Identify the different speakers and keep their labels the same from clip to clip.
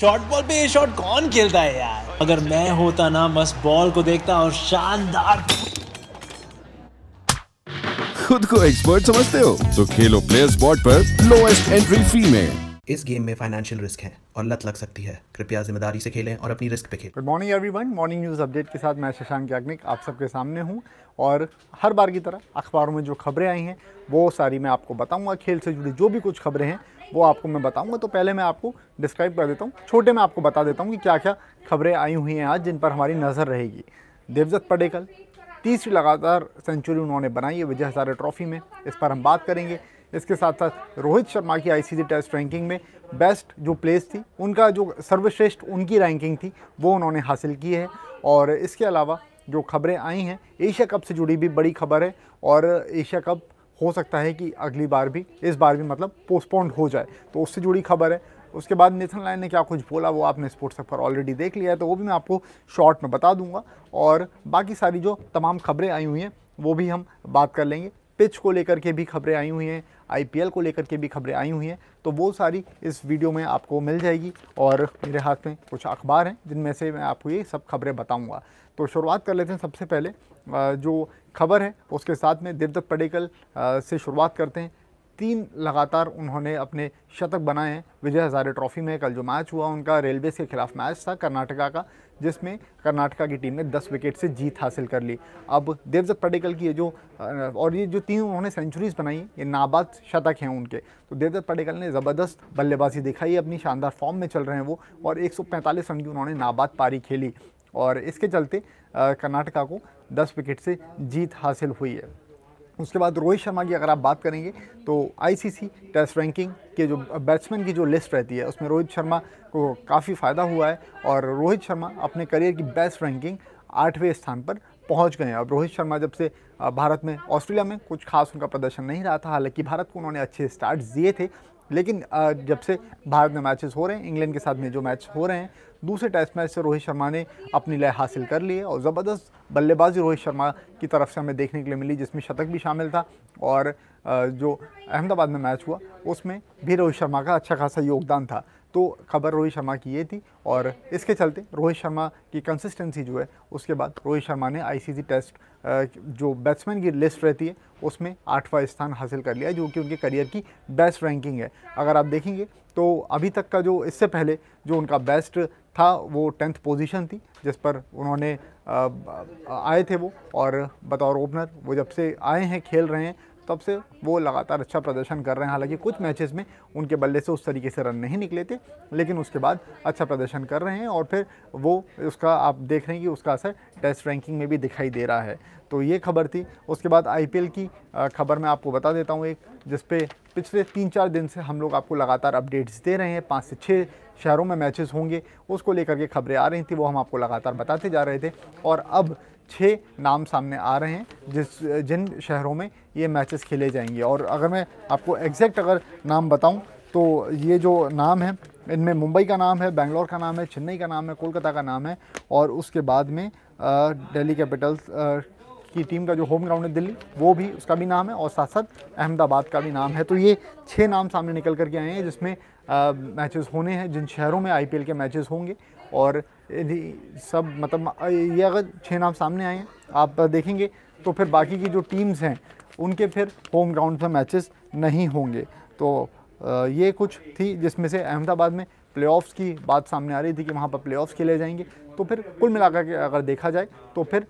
Speaker 1: short ball पे ये shot कौन खेलता है यार अगर मैं होता ना बस बॉल को देखता और शानदार खुद को एक्सपर्ट समझते हो तो खेलो प्लेयर स्पॉट पर लोएस्ट एंट्री फी में इस गेम में फाइनेंशियल रिस्क है और लत लग सकती है कृपया जिम्मेदारी से खेलें और अपनी रिस्क पे खेलें good morning everyone morning news update के साथ मैं शशांक याग्निक आप सबके सामने हूँ और हर बार की तरह अखबारों में जो खबरें आई हैं वो सारी मैं आपको बताऊंगा खेल से जुड़ी जो भी कुछ खबरें हैं वो आपको मैं बताऊँगा तो पहले मैं आपको डिस्क्राइब कर देता हूँ छोटे में आपको बता देता हूँ कि क्या क्या खबरें आई हुई हैं आज जिन पर हमारी नज़र रहेगी देवजत पडेकल तीसरी लगातार सेंचुरी उन्होंने बनाई है विजय हज़ारे ट्रॉफी में इस पर हम बात करेंगे इसके साथ साथ रोहित शर्मा की आईसीसी टेस्ट रैंकिंग में बेस्ट जो प्लेस थी उनका जो सर्वश्रेष्ठ उनकी रैंकिंग थी वो उन्होंने हासिल की है और इसके अलावा जो खबरें आई हैं एशिया कप से जुड़ी भी बड़ी खबर है और एशिया कप हो सकता है कि अगली बार भी इस बार भी मतलब पोस्टपोन्ड हो जाए तो उससे जुड़ी खबर है उसके बाद नेथन लाइन ने क्या कुछ बोला वो आपने स्पोर्ट्स पर ऑलरेडी देख लिया है तो वो भी मैं आपको शॉर्ट में बता दूंगा और बाकी सारी जो तमाम खबरें आई हुई हैं वो भी हम बात कर लेंगे पिच को लेकर के भी खबरें आई हुई हैं आईपीएल को लेकर के भी खबरें आई हुई हैं तो वो सारी इस वीडियो में आपको मिल जाएगी और मेरे हाथ में कुछ अखबार हैं जिनमें से मैं आपको ये सब खबरें बताऊँगा तो शुरुआत कर लेते हैं सबसे पहले जो खबर है उसके साथ में देवदत्त पडेकल से शुरुआत करते हैं तीन लगातार उन्होंने अपने शतक बनाए हैं विजय हज़ारे ट्रॉफी में कल जो मैच हुआ उनका रेलवेज़ के खिलाफ मैच था कर्नाटका का जिसमें कर्नाटका की टीम ने 10 विकेट से जीत हासिल कर ली अब देवदत्त पडेकल की ये जो और ये जो तीन उन्होंने सेंचुरीज़ बनाई ये नाबाद शतक हैं उनके तो देवदत्त पडेकल ने ज़बरदस्त बल्लेबाजी दिखाई अपनी शानदार फॉर्म में चल रहे हैं वो और एक रन की उन्होंने नाबाद पारी खेली और इसके चलते कर्नाटका को 10 विकेट से जीत हासिल हुई है उसके बाद रोहित शर्मा की अगर आप बात करेंगे तो आईसीसी टेस्ट रैंकिंग के जो बैट्समैन की जो लिस्ट रहती है उसमें रोहित शर्मा को काफ़ी फ़ायदा हुआ है और रोहित शर्मा अपने करियर की बेस्ट रैंकिंग आठवें स्थान पर पहुंच गए हैं अब रोहित शर्मा जब से भारत में ऑस्ट्रेलिया में कुछ खास उनका प्रदर्शन नहीं रहा था हालांकि भारत को उन्होंने अच्छे स्टार्ट दिए थे लेकिन जब से भारत में मैचेस हो रहे हैं इंग्लैंड के साथ में जो मैच हो रहे हैं दूसरे टेस्ट मैच से रोहित शर्मा ने अपनी लय हासिल कर ली है और ज़बरदस्त बल्लेबाजी रोहित शर्मा की तरफ से हमें देखने के लिए मिली जिसमें शतक भी शामिल था और जो अहमदाबाद में मैच हुआ उसमें भी रोहित शर्मा का अच्छा खासा योगदान था तो खबर रोहित शर्मा की ये थी और इसके चलते रोहित शर्मा की कंसिस्टेंसी जो है उसके बाद रोहित शर्मा ने आईसीसी टेस्ट जो बैट्समैन की लिस्ट रहती है उसमें आठवां स्थान हासिल कर लिया जो कि उनके करियर की बेस्ट रैंकिंग है अगर आप देखेंगे तो अभी तक का जो इससे पहले जो उनका बेस्ट था वो टेंथ पोजीशन थी जिस पर उन्होंने आए थे वो और बतौर ओपनर वो जब से आए हैं खेल रहे हैं तब से वो लगातार अच्छा प्रदर्शन कर रहे हैं हालांकि कुछ मैचेस में उनके बल्ले से उस तरीके से रन नहीं निकले थे लेकिन उसके बाद अच्छा प्रदर्शन कर रहे हैं और फिर वो उसका आप देख रहे हैं कि उसका असर टेस्ट रैंकिंग में भी दिखाई दे रहा है तो ये खबर थी उसके बाद आई की खबर मैं आपको बता देता हूँ एक जिसपे पिछले तीन चार दिन से हम लोग आपको लगातार अपडेट्स दे रहे हैं पाँच से छः शहरों में मैचेस होंगे उसको लेकर के खबरें आ रही थी वो हम आपको लगातार बताते जा रहे थे और अब छः नाम सामने आ रहे हैं जिस जिन शहरों में ये मैचेस खेले जाएंगे और अगर मैं आपको एग्जैक्ट अगर नाम बताऊं तो ये जो नाम है इनमें मुंबई का नाम है बेंगलोर का नाम है चेन्नई का नाम है कोलकाता का नाम है और उसके बाद में डेली कैपिटल्स की टीम का जो होम ग्राउंड है दिल्ली वो भी उसका भी नाम है और साथ साथ अहमदाबाद का भी नाम है तो ये छः नाम सामने निकल करके आए हैं जिसमें मैचेस होने हैं जिन शहरों में आईपीएल के मैचेस होंगे और सब मतलब ये अगर छः नाम सामने आए हैं आप देखेंगे तो फिर बाकी की जो टीम्स हैं उनके फिर होम ग्राउंड पर मैचेस नहीं होंगे तो ये कुछ थी जिसमें से अहमदाबाद में प्लेऑफ्स की बात सामने आ रही थी कि वहाँ पर प्लेऑफ्स खेले जाएंगे तो फिर कुल मिलाकर के अगर देखा जाए तो फिर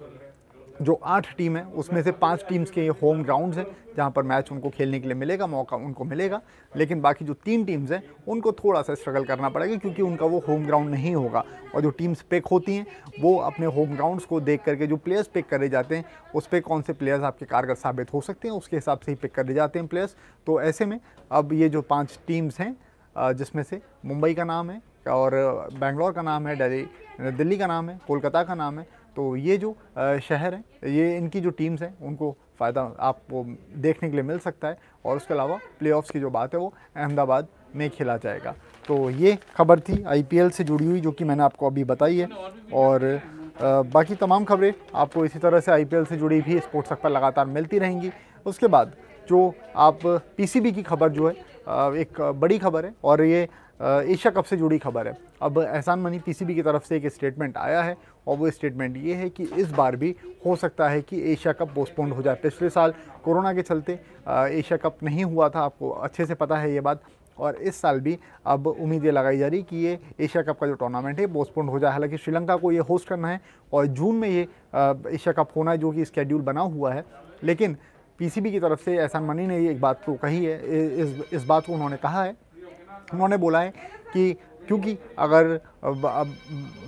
Speaker 1: जो आठ टीम है उसमें से पांच टीम्स के ये होम ग्राउंड्स हैं जहाँ पर मैच उनको खेलने के लिए मिलेगा मौका उनको मिलेगा लेकिन बाकी जो तीन टीम्स हैं उनको थोड़ा सा स्ट्रगल करना पड़ेगा क्योंकि उनका वो होम ग्राउंड नहीं होगा और जो टीम्स पिक होती हैं वो अपने होम ग्राउंड्स को देख करके जो प्लेयर्स पिक करे जाते हैं उस पर कौन से प्लेयर्स आपके कारगर साबित हो सकते हैं उसके हिसाब से ही पिक करे जाते हैं प्लेयर्स तो ऐसे में अब ये जो पाँच टीम्स हैं जिसमें से मुंबई का नाम है और बेंगलोर का नाम है डेली दिल्ली का नाम है कोलकाता का नाम है तो ये जो शहर हैं ये इनकी जो टीम्स हैं उनको फ़ायदा आपको देखने के लिए मिल सकता है और उसके अलावा प्ले की जो बात है वो अहमदाबाद में खेला जाएगा तो ये खबर थी आईपीएल से जुड़ी हुई जो कि मैंने आपको अभी बताई है और बाकी तमाम खबरें आपको इसी तरह से आईपीएल से जुड़ी भी स्पोर्ट्स पर लगातार मिलती रहेंगी उसके बाद जो आप पीसीबी की खबर जो है एक बड़ी खबर है और ये एशिया कप से जुड़ी खबर है अब एहसान मनी पीसीबी की तरफ से एक स्टेटमेंट आया है और वो स्टेटमेंट ये है कि इस बार भी हो सकता है कि एशिया कप पोस्टपोन्ड हो जाए पिछले साल कोरोना के चलते एशिया कप नहीं हुआ था आपको अच्छे से पता है ये बात और इस साल भी अब उम्मीदें लगाई जा रही कि ये एशिया कप का जो टूर्नामेंट है पोस्टपोन हो जाए हालांकि श्रीलंका को ये होस्ट करना है और जून में ये एशिया कप होना है जो कि स्केड्यूल बना हुआ है लेकिन पीसीबी की तरफ से एहसान मनी ने ये एक बात को कही है इस इस बात को उन्होंने कहा है उन्होंने बोला है कि क्योंकि अगर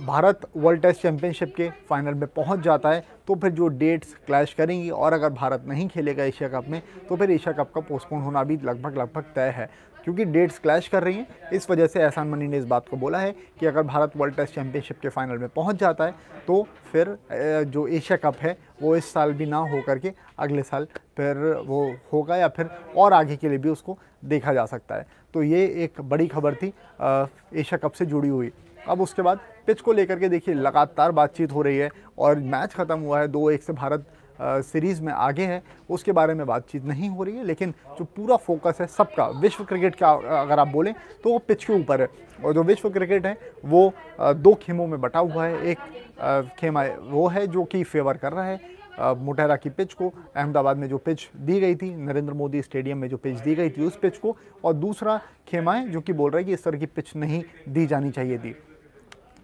Speaker 1: भारत वर्ल्ड टेस्ट चैंपियनशिप के फाइनल में पहुंच जाता है तो फिर जो डेट्स क्लैश करेंगी और अगर भारत नहीं खेलेगा एशिया कप में तो फिर एशिया कप का पोस्टपोन होना भी लगभग लगभग तय है क्योंकि डेट्स क्लैश कर रही हैं इस वजह से एहसान मनी ने इस बात को बोला है कि अगर भारत वर्ल्ड टेस्ट चैंपियनशिप के फाइनल में पहुँच जाता है तो फिर जो एशिया कप है वो इस साल भी ना हो करके अगले साल फिर वो होगा या फिर और आगे के लिए भी उसको देखा जा सकता है तो ये एक बड़ी खबर थी एशिया कप से जुड़ी हुई अब उसके बाद पिच को लेकर के देखिए लगातार बातचीत हो रही है और मैच ख़त्म हुआ है दो एक से भारत सीरीज़ में आगे है उसके बारे में बातचीत नहीं हो रही है लेकिन जो पूरा फोकस है सबका विश्व क्रिकेट का अगर आप बोलें तो वो पिच के ऊपर है और जो विश्व क्रिकेट है वो दो खेमों में बटा हुआ है एक खेमा वो है जो कि फेवर कर रहा है मोटेरा की पिच को अहमदाबाद में जो पिच दी गई थी नरेंद्र मोदी स्टेडियम में जो पिच दी गई थी उस पिच को और दूसरा खेमाएँ जो कि बोल रहा है कि इस तरह की पिच नहीं दी जानी चाहिए थी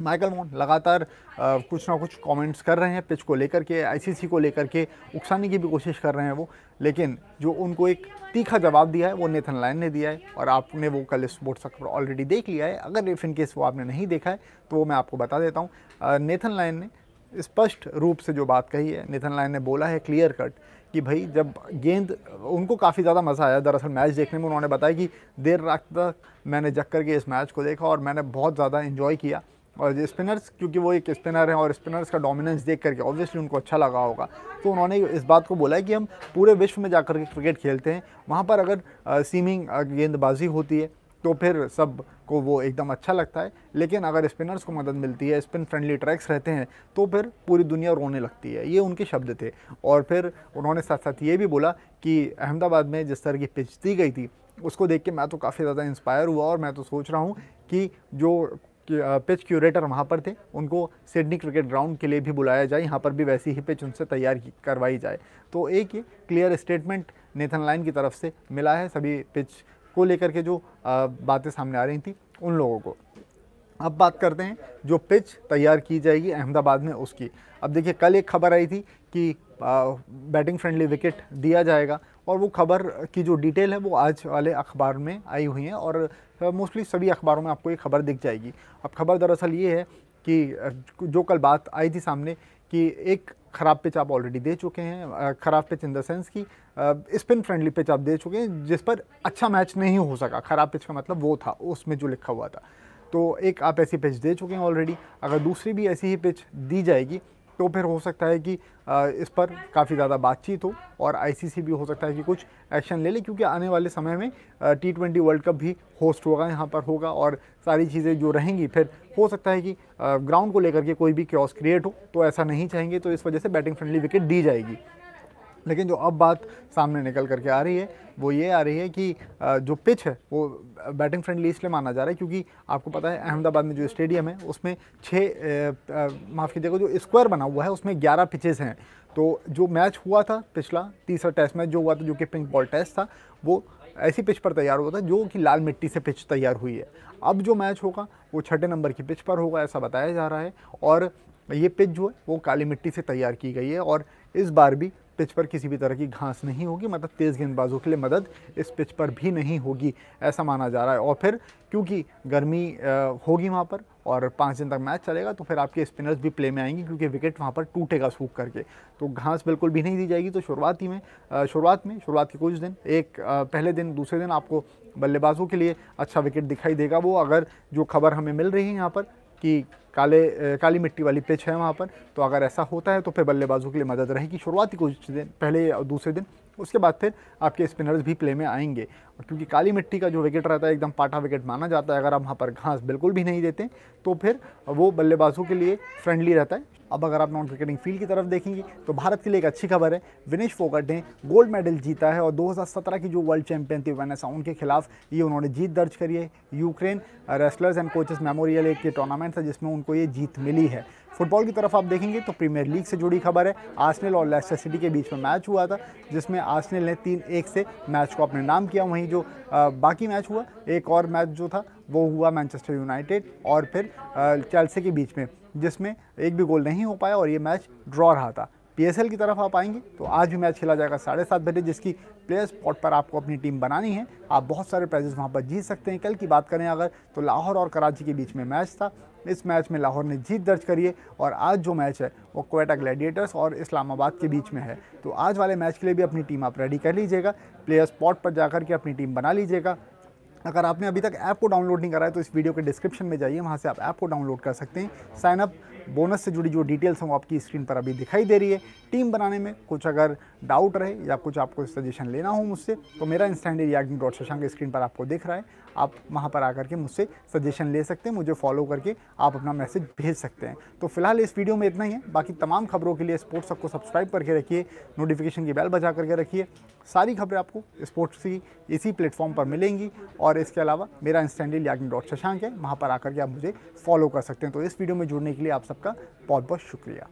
Speaker 1: माइकल मोन लगातार कुछ ना कुछ कमेंट्स कर रहे हैं पिच को लेकर के आईसीसी को लेकर के उकसाने की भी कोशिश कर रहे हैं वो लेकिन जो उनको एक तीखा जवाब दिया है वो नेथन लाइन ने दिया है और आपने वो कल स्पोर्ट्स अखबार ऑलरेडी देख लिया है अगर इफ़ इन केस वो आपने नहीं देखा है तो वो मैं आपको बता देता हूँ नेथन लाइन ने स्पष्ट रूप से जो बात कही है निथन लाइन ने बोला है क्लियर कट कि भाई जब गेंद उनको काफ़ी ज़्यादा मज़ा आया दरअसल मैच देखने में उन्होंने बताया कि देर रात तक मैंने जग के इस मैच को देखा और मैंने बहुत ज़्यादा इन्जॉय किया और स्पिनर्स क्योंकि वो एक स्पिनर हैं और स्पिनर्स का डोमिनेंस देख करके ऑब्वियसली उनको अच्छा लगा होगा तो उन्होंने इस बात को बोला है कि हम पूरे विश्व में जा के क्रिकेट खेलते हैं वहाँ पर अगर सीमिंग गेंदबाजी होती है तो फिर सब को वो एकदम अच्छा लगता है लेकिन अगर स्पिनर्स को मदद मिलती है स्पिन फ्रेंडली ट्रैक्स रहते हैं तो फिर पूरी दुनिया रोने लगती है ये उनके शब्द थे और फिर उन्होंने साथ साथ ये भी बोला कि अहमदाबाद में जिस तरह की पिच दी गई थी उसको देख के मैं तो काफ़ी ज़्यादा इंस्पायर हुआ और मैं तो सोच रहा हूँ कि जो पिच क्यूरेटर वहाँ पर थे उनको सिडनी क्रिकेट ग्राउंड के लिए भी बुलाया जाए यहाँ पर भी वैसी ही पिच उनसे तैयार करवाई जाए तो एक ये क्लियर स्टेटमेंट नेथन लाइन की तरफ से मिला है सभी पिच को लेकर के जो बातें सामने आ रही थी उन लोगों को अब बात करते हैं जो पिच तैयार की जाएगी अहमदाबाद में उसकी अब देखिए कल एक खबर आई थी कि बैटिंग फ्रेंडली विकेट दिया जाएगा और वो खबर की जो डिटेल है वो आज वाले अखबार में आई हुई है और मोस्टली सभी अखबारों में आपको ये खबर दिख जाएगी अब खबर दरअसल ये है कि जो कल बात आई थी सामने कि एक ख़राब पिच आप ऑलरेडी दे चुके हैं ख़राब पिच इन द सेंस कि स्पिन फ्रेंडली पिच आप दे चुके हैं जिस पर अच्छा मैच नहीं हो सका ख़राब पिच का मतलब वो था उसमें जो लिखा हुआ था तो एक आप ऐसी पिच दे चुके हैं ऑलरेडी अगर दूसरी भी ऐसी ही पिच दी जाएगी तो फिर हो सकता है कि इस पर काफ़ी ज़्यादा बातचीत हो और आईसीसी भी हो सकता है कि कुछ एक्शन ले ले क्योंकि आने वाले समय में टी ट्वेंटी वर्ल्ड कप भी होस्ट होगा यहाँ पर होगा और सारी चीज़ें जो रहेंगी फिर हो सकता है कि ग्राउंड को लेकर के कोई भी क्रॉस क्रिएट हो तो ऐसा नहीं चाहेंगे तो इस वजह से बैटिंग फ्रेंडली विकेट दी जाएगी लेकिन जो अब बात सामने निकल करके आ रही है वो ये आ रही है कि जो पिच है वो बैटिंग फ्रेंडली इसलिए माना जा रहा है क्योंकि आपको पता है अहमदाबाद में जो स्टेडियम है उसमें छः माफ़ कीजिएगा जो स्क्वायर बना हुआ है उसमें ग्यारह पिचेस हैं तो जो मैच हुआ था पिछला तीसरा टेस्ट मैच जो हुआ था जो कि पिंक बॉल टेस्ट था वो ऐसी पिच पर तैयार हुआ था जो कि लाल मिट्टी से पिच तैयार हुई है अब जो मैच होगा वो छठे नंबर की पिच पर होगा ऐसा बताया जा रहा है और ये पिच जो है वो काली मिट्टी से तैयार की गई है और इस बार भी पिच पर किसी भी तरह की घास नहीं होगी मतलब तेज़ गेंदबाजों के लिए मदद इस पिच पर भी नहीं होगी ऐसा माना जा रहा है और फिर क्योंकि गर्मी होगी वहाँ पर और पाँच दिन तक मैच चलेगा तो फिर आपके स्पिनर्स भी प्ले में आएंगे क्योंकि विकेट वहाँ पर टूटेगा सूख करके तो घास बिल्कुल भी नहीं दी जाएगी तो शुरुआत ही में शुरुआत में शुरुआत के कुछ दिन एक पहले दिन दूसरे दिन आपको बल्लेबाजों के लिए अच्छा विकेट दिखाई देगा वो अगर जो खबर हमें मिल रही है यहाँ पर कि काले काली मिट्टी वाली पिच है वहाँ पर तो अगर ऐसा होता है तो फिर बल्लेबाजों के लिए मदद रहेगी शुरुआती कुछ दिन पहले और दूसरे दिन उसके बाद फिर आपके स्पिनर्स भी प्ले में आएंगे और क्योंकि काली मिट्टी का जो विकेट रहता है एकदम पाटा विकेट माना जाता है अगर आप वहाँ पर घास बिल्कुल भी नहीं देते तो फिर वो बल्लेबाजों के लिए फ्रेंडली रहता है अब अगर आप नॉन क्रिकेटिंग फील्ड की तरफ देखेंगे तो भारत के लिए एक अच्छी खबर है विनेश फोकट ने गोल्ड मेडल जीता है और 2017 की जो वर्ल्ड चैंपियन थी वेनेसा उनके खिलाफ ये उन्होंने जीत दर्ज करी है Ukraine wrestlers and coaches memorial एक ये टूर्नामेंट था जिसमें उनको ये जीत मिली है फुटबॉल की तरफ आप देखेंगे तो प्रीमियर लीग से जुड़ी खबर है आसनल और लेस्टर सिटी के बीच में मैच हुआ था जिसमें आसनल ने तीन एक से मैच को अपने नाम किया वहीं जो बाकी मैच हुआ एक और मैच जो था वो हुआ मैनचेस्टर यूनाइटेड और फिर चेल्सी के बीच में जिसमें एक भी गोल नहीं हो पाया और ये मैच ड्रॉ रहा था पीएसएल की तरफ आप आएंगे तो आज भी मैच खेला जाएगा साढ़े सात बजे जिसकी प्लेयर स्पॉट पर आपको अपनी टीम बनानी है आप बहुत सारे प्राइजेस वहाँ पर जीत सकते हैं कल की बात करें अगर तो लाहौर और कराची के बीच में मैच था इस मैच में लाहौर ने जीत दर्ज करी है और आज जो मैच है वो कोयटा ग्लैडिएटर्स और इस्लामाबाद के बीच में है तो आज वाले मैच के लिए भी अपनी टीम आप रेडी कर लीजिएगा प्लेयर स्पॉट पर जाकर के अपनी टीम बना लीजिएगा अगर आपने अभी तक ऐप को डाउनलोड नहीं करा है तो इस वीडियो के डिस्क्रिप्शन में जाइए वहाँ से आप ऐप को डाउनलोड कर सकते हैं साइनअप बोनस से जुड़ी जो डिटेल्स हैं वो आपकी स्क्रीन पर अभी दिखाई दे रही है टीम बनाने में कुछ अगर डाउट रहे या कुछ आपको सजेशन लेना हो मुझसे तो मेरा instant reacting dot Shashank screen पर आपको दिख रहा है आप वहाँ पर आकर के मुझसे सजेशन ले सकते हैं मुझे फॉलो करके आप अपना मैसेज भेज सकते हैं तो फिलहाल इस वीडियो में इतना ही है बाकी तमाम खबरों के लिए स्पोर्ट्स सबको सब्सक्राइब करके रखिए नोटिफिकेशन की बेल बजा करके रखिए सारी खबरें आपको स्पोर्ट्स की इसी प्लेटफॉर्म पर मिलेंगी और इसके अलावा मेरा इंस्टेंडी याग्नि डॉट शशांक है वहाँ पर आकर के आप मुझे फॉलो कर सकते हैं तो इस वीडियो में जुड़ने के लिए आप सबका बहुत बहुत शुक्रिया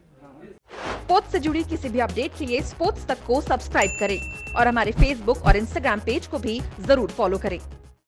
Speaker 1: स्पोर्ट्स से जुड़ी किसी भी अपडेट के लिए स्पोर्ट्स तक को सब्सक्राइब करें और हमारे फेसबुक और इंस्टाग्राम पेज को भी जरूर फॉलो करें